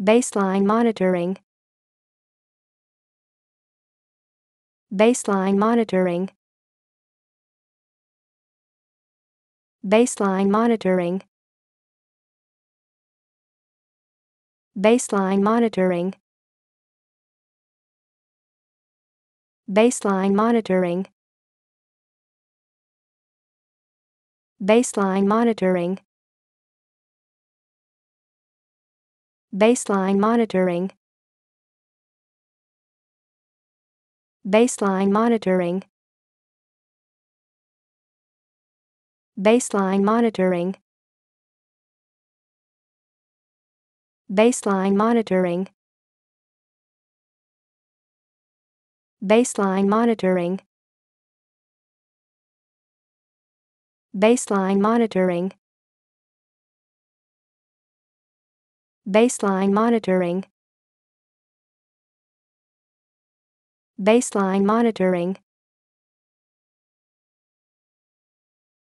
Baseline monitoring. Baseline monitoring. Baseline monitoring. Baseline monitoring. Baseline monitoring. Baseline monitoring. Baseline monitoring. Baseline monitoring. Baseline monitoring. Baseline monitoring. Baseline monitoring. Baseline monitoring. Baseline monitoring. Baseline monitoring.